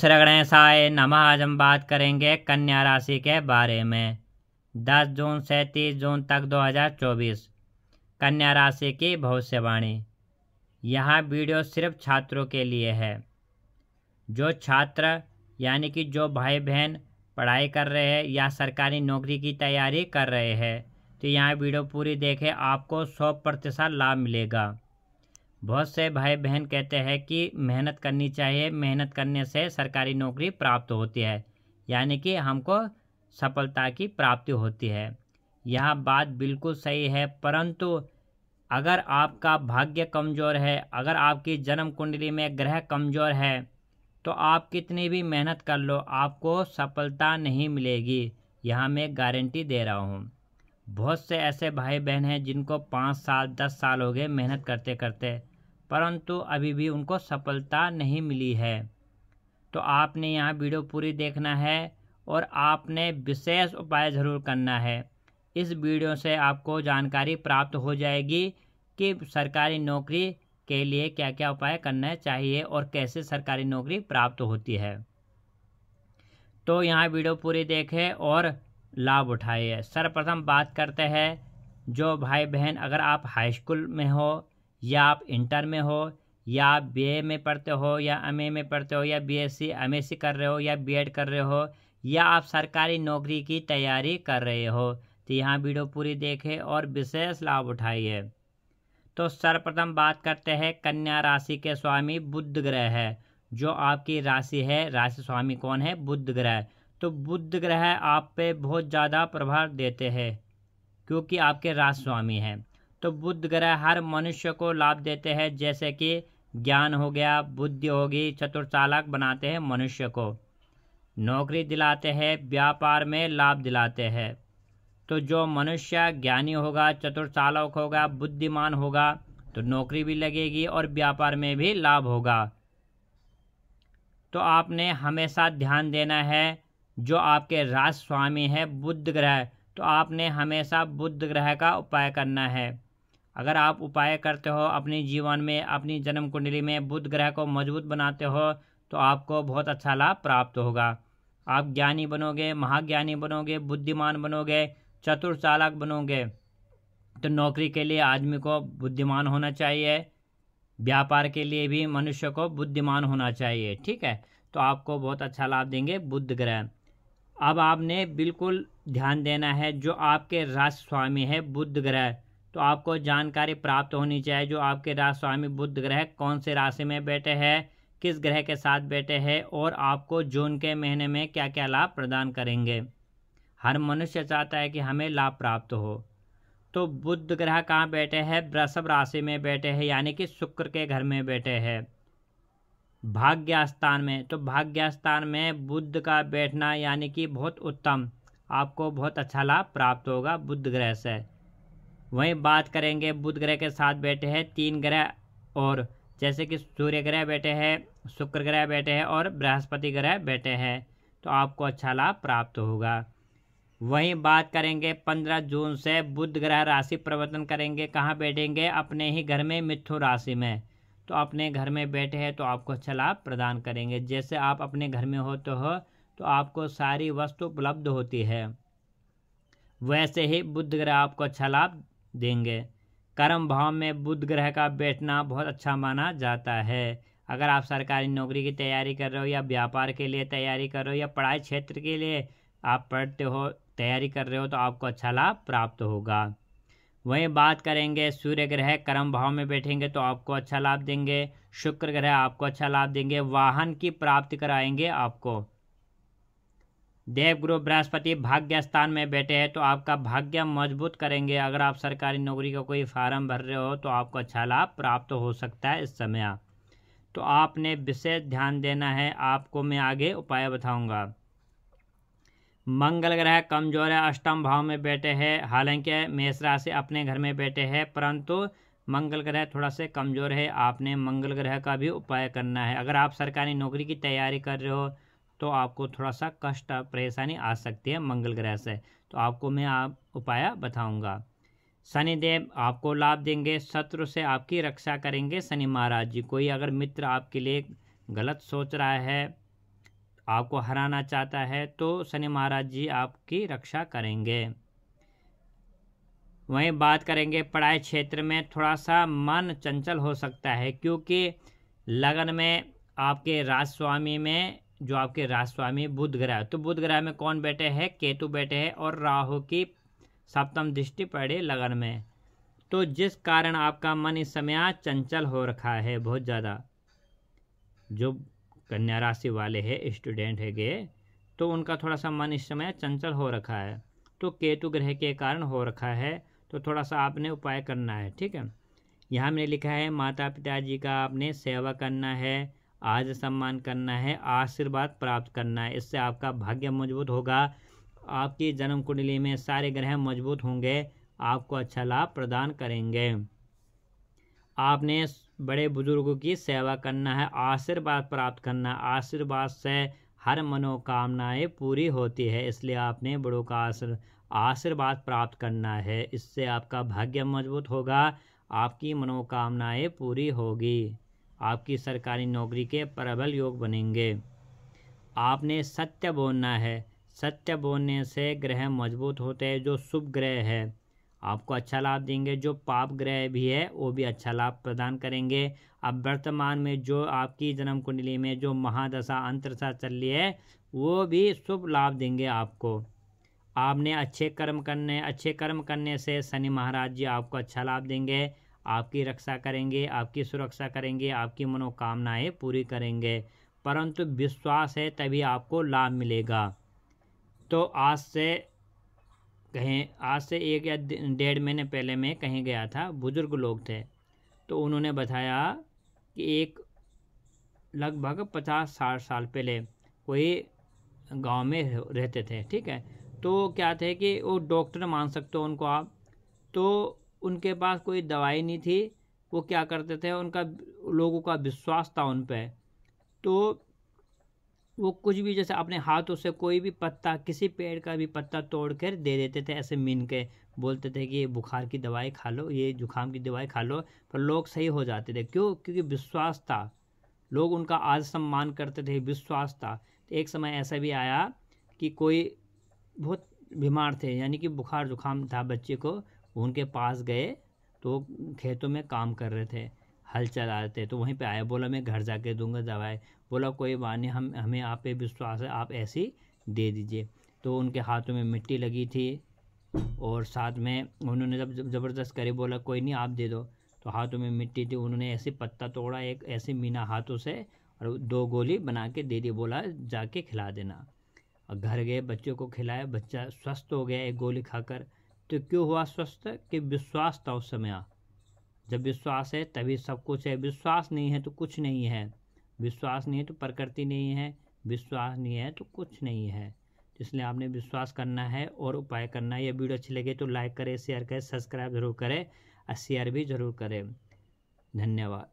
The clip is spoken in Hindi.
श्री गणेशाय नमः आज हम बात करेंगे कन्या राशि के बारे में 10 जून से 30 जून तक 2024 कन्या राशि की भविष्यवाणी यह वीडियो सिर्फ छात्रों के लिए है जो छात्र यानी कि जो भाई बहन पढ़ाई कर रहे हैं या सरकारी नौकरी की तैयारी कर रहे हैं तो यह वीडियो पूरी देखें आपको सौ प्रतिशत लाभ मिलेगा बहुत से भाई बहन कहते हैं कि मेहनत करनी चाहिए मेहनत करने से सरकारी नौकरी प्राप्त होती है यानी कि हमको सफलता की प्राप्ति होती है यह बात बिल्कुल सही है परंतु अगर आपका भाग्य कमज़ोर है अगर आपकी जन्म कुंडली में ग्रह कमज़ोर है तो आप कितनी भी मेहनत कर लो आपको सफलता नहीं मिलेगी यह मैं गारंटी दे रहा हूँ बहुत से ऐसे भाई बहन हैं जिनको पाँच साल दस साल हो गए मेहनत करते करते परंतु अभी भी उनको सफलता नहीं मिली है तो आपने यहाँ वीडियो पूरी देखना है और आपने विशेष उपाय ज़रूर करना है इस वीडियो से आपको जानकारी प्राप्त हो जाएगी कि सरकारी नौकरी के लिए क्या क्या उपाय करना चाहिए और कैसे सरकारी नौकरी प्राप्त होती है तो यहाँ वीडियो पूरी देखें और लाभ उठाइए सर्वप्रथम बात करते हैं जो भाई बहन अगर आप हाई स्कूल में हो या आप इंटर में हो या आप बी में पढ़ते हो या एम में पढ़ते हो या बीएससी सी कर रहे हो या बी कर रहे हो या आप सरकारी नौकरी की तैयारी कर रहे हो तो यहाँ वीडियो पूरी देखें और विशेष लाभ उठाइए तो सर्वप्रथम बात करते हैं कन्या राशि के स्वामी बुद्ध ग्रह है जो आपकी राशि है राशि स्वामी कौन है बुद्ध ग्रह तो बुद्ध ग्रह आप पे बहुत ज़्यादा प्रभाव देते हैं क्योंकि आपके राशि स्वामी हैं तो बुद्ध ग्रह हर मनुष्य को लाभ देते हैं जैसे कि ज्ञान हो गया बुद्धि होगी चतुर्चालक बनाते हैं मनुष्य को नौकरी दिलाते हैं व्यापार में लाभ दिलाते हैं तो जो मनुष्य ज्ञानी होगा चतुर्चालक होगा बुद्धिमान होगा तो नौकरी भी लगेगी और व्यापार में भी लाभ होगा तो आपने हमेशा ध्यान देना है जो आपके राजस्वामी हैं है बुद्ध ग्रह तो आपने हमेशा बुद्ध ग्रह का उपाय करना है अगर आप उपाय करते हो अपने जीवन में अपनी जन्म कुंडली में बुध ग्रह को मजबूत बनाते हो तो आपको बहुत अच्छा लाभ प्राप्त होगा आप ज्ञानी बनोगे महाज्ञानी बनोगे बुद्धिमान बनोगे चतुर चालक बनोगे तो नौकरी के लिए आदमी को बुद्धिमान होना चाहिए व्यापार के लिए भी मनुष्य को बुद्धिमान होना चाहिए ठीक है तो आपको बहुत अच्छा लाभ देंगे बुद्ध ग्रह अब आपने बिल्कुल ध्यान देना है जो आपके राष्ट्र स्वामी है बुद्ध ग्रह तो आपको जानकारी प्राप्त होनी चाहिए जो आपके राज स्वामी बुद्ध ग्रह कौन से राशि में बैठे हैं किस ग्रह के साथ बैठे हैं और आपको जून के महीने में क्या क्या लाभ प्रदान करेंगे हर मनुष्य चाहता है कि हमें लाभ प्राप्त हो तो बुद्ध ग्रह कहाँ बैठे हैं वृषभ राशि में बैठे हैं यानी कि शुक्र के घर में बैठे हैं भाग्य स्थान में तो भाग्य स्थान में बुद्ध का बैठना यानी कि बहुत उत्तम आपको बहुत अच्छा लाभ प्राप्त होगा बुद्ध ग्रह से वहीं बात करेंगे बुध ग्रह के साथ बैठे हैं तीन ग्रह और जैसे कि सूर्य ग्रह बैठे हैं शुक्र ग्रह बैठे हैं और बृहस्पति ग्रह बैठे हैं तो आपको अच्छा लाभ प्राप्त होगा वहीं बात करेंगे पंद्रह जून से बुध ग्रह राशि प्रवर्तन करेंगे कहाँ बैठेंगे अपने ही घर में मिथुन राशि में तो अपने घर में बैठे हैं तो आपको अच्छा लाभ प्रदान करेंगे जैसे आप अपने घर में होते हो तो आपको सारी वस्तु उपलब्ध होती है वैसे ही बुध ग्रह आपको अच्छा लाभ देंगे कर्म भाव में बुध ग्रह का बैठना बहुत अच्छा माना जाता है अगर आप सरकारी नौकरी की तैयारी कर रहे हो या व्यापार के लिए तैयारी कर रहे हो या पढ़ाई क्षेत्र के लिए आप पढ़ते हो तैयारी कर रहे हो तो आपको अच्छा लाभ प्राप्त होगा वहीं बात करेंगे सूर्य ग्रह कर्म भाव में बैठेंगे तो आपको अच्छा लाभ देंगे शुक्र ग्रह आपको अच्छा लाभ देंगे वाहन की प्राप्ति कराएंगे आपको देवगुरु बृहस्पति भाग्य स्थान में बैठे हैं तो आपका भाग्य मजबूत करेंगे अगर आप सरकारी नौकरी का कोई फार्म भर रहे हो तो आपको अच्छा लाभ प्राप्त हो सकता है इस समय तो आपने विशेष ध्यान देना है आपको मैं आगे उपाय बताऊंगा मंगल ग्रह कमजोर है अष्टम भाव में बैठे हैं हालांकि मेष राशि अपने घर में बैठे हैं परंतु मंगल ग्रह थोड़ा से कमज़ोर है आपने मंगल ग्रह का भी उपाय करना है अगर आप सरकारी नौकरी की तैयारी कर रहे हो तो आपको थोड़ा सा कष्ट परेशानी आ सकती है मंगल ग्रह से तो आपको मैं आप उपाय बताऊंगा शनिदेव आपको लाभ देंगे शत्रु से आपकी रक्षा करेंगे शनि महाराज जी कोई अगर मित्र आपके लिए गलत सोच रहा है आपको हराना चाहता है तो शनि महाराज जी आपकी रक्षा करेंगे वहीं बात करेंगे पढ़ाई क्षेत्र में थोड़ा सा मन चंचल हो सकता है क्योंकि लगन में आपके राजस्वामी में जो आपके राजस्वामी बुध ग्रह तो बुध ग्रह में कौन बैठे हैं केतु बैठे हैं और राहु की सप्तम दृष्टि पड़े लगन में तो जिस कारण आपका मन इस समय चंचल हो रखा है बहुत ज़्यादा जो कन्या राशि वाले हैं स्टूडेंट है गए तो उनका थोड़ा सा मन इस समय चंचल हो रखा है तो केतु ग्रह के कारण हो रखा है तो थोड़ा सा आपने उपाय करना है ठीक है यहाँ मैंने लिखा है माता पिताजी का आपने सेवा करना है आज सम्मान करना है आशीर्वाद प्राप्त करना है इससे आपका भाग्य मजबूत होगा आपकी जन्म कुंडली में सारे ग्रह मजबूत होंगे आपको अच्छा लाभ प्रदान करेंगे आपने बड़े बुजुर्गों की सेवा करना है आशीर्वाद प्राप्त करना आशीर्वाद से हर मनोकामनाएं पूरी होती है इसलिए आपने बड़ों का आशीर् आशीर्वाद प्राप्त करना है इससे आपका भाग्य मजबूत होगा आपकी मनोकामनाएं पूरी होगी आपकी सरकारी नौकरी के प्रबल योग बनेंगे आपने सत्य बोलना है सत्य बोलने से ग्रह मजबूत होते हैं जो शुभ ग्रह है आपको अच्छा लाभ देंगे जो पाप ग्रह भी है वो भी अच्छा लाभ प्रदान करेंगे अब वर्तमान में जो आपकी जन्म कुंडली में जो महादशा अंतरशा चल रही है वो भी शुभ लाभ देंगे आपको आपने अच्छे कर्म करने अच्छे कर्म करने से शनि महाराज जी आपको अच्छा लाभ देंगे आपकी रक्षा करेंगे आपकी सुरक्षा करेंगे आपकी मनोकामनाएं पूरी करेंगे परंतु विश्वास है तभी आपको लाभ मिलेगा तो आज से कहीं आज से एक या डेढ़ महीने पहले मैं कहीं गया था बुज़ुर्ग लोग थे तो उन्होंने बताया कि एक लगभग पचास साठ साल पहले कोई गांव में रहते थे ठीक है तो क्या थे कि वो डॉक्टर मान सकते हो उनको आप तो उनके पास कोई दवाई नहीं थी वो क्या करते थे उनका लोगों का विश्वास था उन पर तो वो कुछ भी जैसे अपने हाथों से कोई भी पत्ता किसी पेड़ का भी पत्ता तोड़ कर दे देते थे ऐसे मीन के बोलते थे कि ये बुखार की दवाई खा लो ये जुकाम की दवाई खा लो पर लोग सही हो जाते थे क्यों क्योंकि विश्वास था लोग उनका आज सम्मान करते थे विश्वास था तो एक समय ऐसा भी आया कि कोई बहुत बीमार थे यानी कि बुखार जुकाम था बच्चे को उनके पास गए तो खेतों में काम कर रहे थे हल चला रहे थे तो वहीं पे आया बोला मैं घर जाके दूंगा दवाई बोला कोई बात नहीं हम हमें आप पे विश्वास है आप ऐसी दे दीजिए तो उनके हाथों में मिट्टी लगी थी और साथ में उन्होंने जब ज़बरदस्त करे बोला कोई नहीं आप दे दो तो हाथों में मिट्टी थी उन्होंने ऐसे पत्ता तोड़ा एक ऐसे मीना हाथों से और दो गोली बना के दे दी बोला जाके खिला देना और घर गए बच्चों को खिलाया बच्चा स्वस्थ हो गया एक गोली खाकर तो क्यों हुआ स्वस्थ कि विश्वास था उस समय जब विश्वास है तभी सब कुछ है विश्वास नहीं है तो कुछ नहीं है विश्वास नहीं है तो प्रकृति नहीं है विश्वास नहीं है तो कुछ नहीं है इसलिए आपने विश्वास करना है और उपाय करना है यह वीडियो अच्छी लगे तो लाइक करें शेयर करें सब्सक्राइब जरूर करें और शेयर भी जरूर करें धन्यवाद